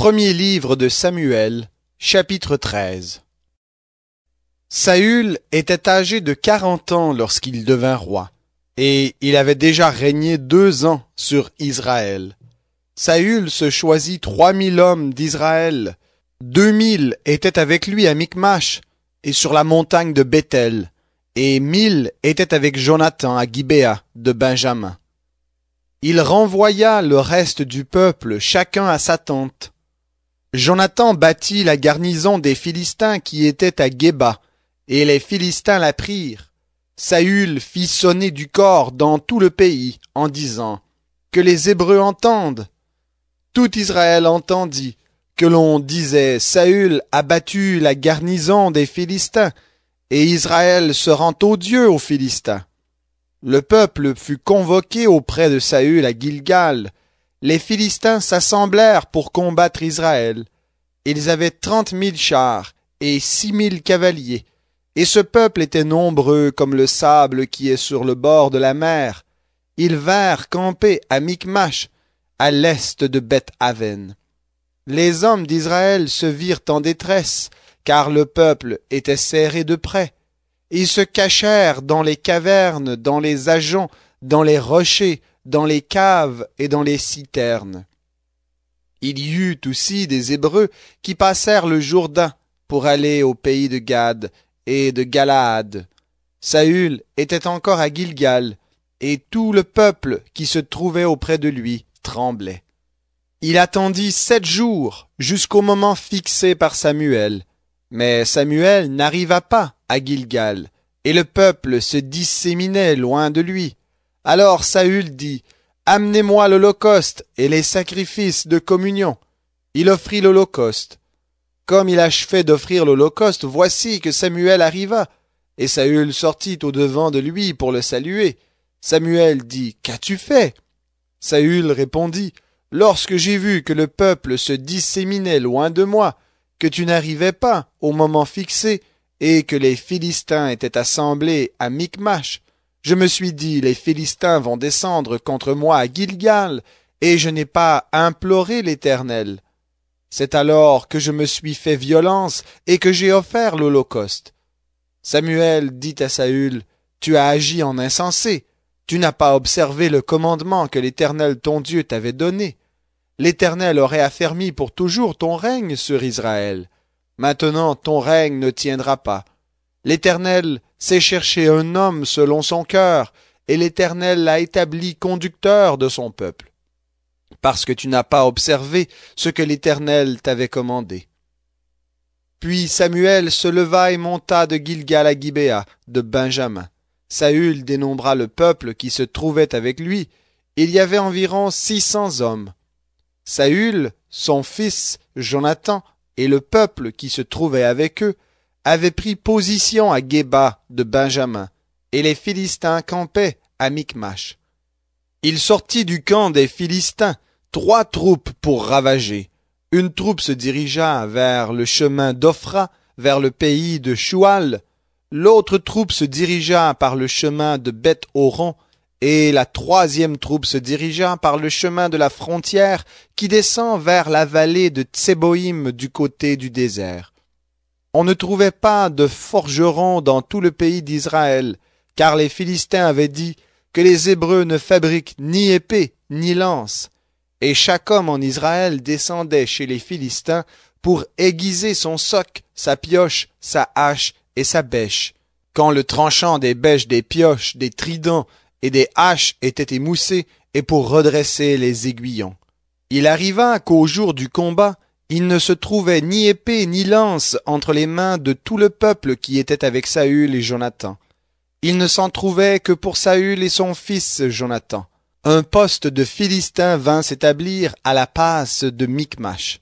Premier livre de Samuel, chapitre 13 Saül était âgé de quarante ans lorsqu'il devint roi, et il avait déjà régné deux ans sur Israël. Saül se choisit trois mille hommes d'Israël. Deux mille étaient avec lui à Micmash et sur la montagne de Bethel, et mille étaient avec Jonathan à Gibéa de Benjamin. Il renvoya le reste du peuple, chacun à sa tente Jonathan bâtit la garnison des Philistins qui était à Geba, et les Philistins la prirent. Saül fit sonner du corps dans tout le pays, en disant Que les Hébreux entendent. Tout Israël entendit que l'on disait Saül a battu la garnison des Philistins, et Israël se rend odieux aux Philistins. Le peuple fut convoqué auprès de Saül à Gilgal, les Philistins s'assemblèrent pour combattre Israël. Ils avaient trente mille chars et six mille cavaliers, et ce peuple était nombreux comme le sable qui est sur le bord de la mer. Ils vinrent camper à Micmash, à l'est de Beth-Aven. Les hommes d'Israël se virent en détresse, car le peuple était serré de près. Ils se cachèrent dans les cavernes, dans les ajoncs, dans les rochers, dans les caves et dans les citernes. Il y eut aussi des Hébreux qui passèrent le Jourdain pour aller au pays de Gad et de Galaad. Saül était encore à Gilgal, et tout le peuple qui se trouvait auprès de lui tremblait. Il attendit sept jours jusqu'au moment fixé par Samuel, mais Samuel n'arriva pas à Gilgal, et le peuple se disséminait loin de lui. Alors Saül dit, Amenez-moi l'holocauste et les sacrifices de communion. Il offrit l'holocauste. Comme il achevait d'offrir l'holocauste, voici que Samuel arriva, et Saül sortit au devant de lui pour le saluer. Samuel dit, Qu'as-tu fait Saül répondit, Lorsque j'ai vu que le peuple se disséminait loin de moi, que tu n'arrivais pas au moment fixé, et que les Philistins étaient assemblés à Micmash, je me suis dit, les Philistins vont descendre contre moi à Gilgal, et je n'ai pas imploré l'Éternel. C'est alors que je me suis fait violence et que j'ai offert l'Holocauste. Samuel dit à Saül, Tu as agi en insensé, tu n'as pas observé le commandement que l'Éternel ton Dieu t'avait donné. L'Éternel aurait affermi pour toujours ton règne sur Israël. Maintenant ton règne ne tiendra pas, L'Éternel s'est cherché un homme selon son cœur, et l'Éternel l'a établi conducteur de son peuple, parce que tu n'as pas observé ce que l'Éternel t'avait commandé. Puis Samuel se leva et monta de Gilgal à Gibea de Benjamin. Saül dénombra le peuple qui se trouvait avec lui. Il y avait environ six cents hommes. Saül, son fils, Jonathan, et le peuple qui se trouvait avec eux avait pris position à Geba de Benjamin, et les Philistins campaient à Micmash. Il sortit du camp des Philistins trois troupes pour ravager. Une troupe se dirigea vers le chemin d'Ophra, vers le pays de Choual. L'autre troupe se dirigea par le chemin de beth horon et la troisième troupe se dirigea par le chemin de la frontière qui descend vers la vallée de Tseboïm du côté du désert. On ne trouvait pas de forgeron dans tout le pays d'Israël, car les Philistins avaient dit que les Hébreux ne fabriquent ni épée ni lance. Et chaque homme en Israël descendait chez les Philistins pour aiguiser son soc, sa pioche, sa hache et sa bêche. Quand le tranchant des bêches, des pioches, des tridents et des haches était émoussé, et pour redresser les aiguillons. Il arriva qu'au jour du combat, il ne se trouvait ni épée ni lance entre les mains de tout le peuple qui était avec Saül et Jonathan. Il ne s'en trouvait que pour Saül et son fils Jonathan. Un poste de philistin vint s'établir à la passe de Micmash.